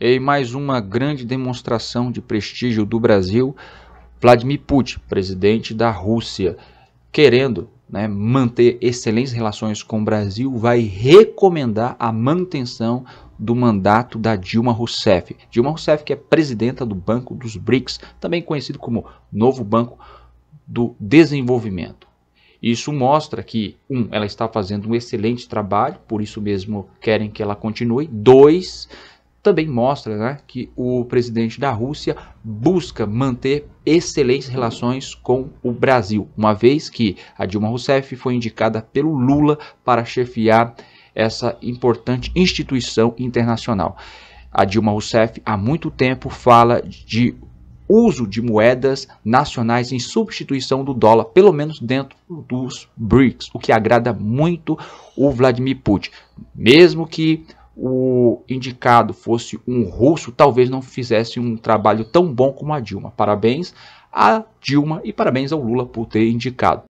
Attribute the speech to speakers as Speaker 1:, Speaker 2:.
Speaker 1: Em mais uma grande demonstração de prestígio do Brasil, Vladimir Putin, presidente da Rússia, querendo né, manter excelentes relações com o Brasil, vai recomendar a manutenção do mandato da Dilma Rousseff. Dilma Rousseff, que é presidenta do Banco dos BRICS, também conhecido como Novo Banco do Desenvolvimento. Isso mostra que, um, ela está fazendo um excelente trabalho, por isso mesmo querem que ela continue. Dois, também mostra né, que o presidente da Rússia busca manter excelentes relações com o Brasil, uma vez que a Dilma Rousseff foi indicada pelo Lula para chefiar essa importante instituição internacional. A Dilma Rousseff há muito tempo fala de uso de moedas nacionais em substituição do dólar, pelo menos dentro dos BRICS, o que agrada muito o Vladimir Putin, mesmo que o indicado fosse um russo, talvez não fizesse um trabalho tão bom como a Dilma. Parabéns a Dilma e parabéns ao Lula por ter indicado.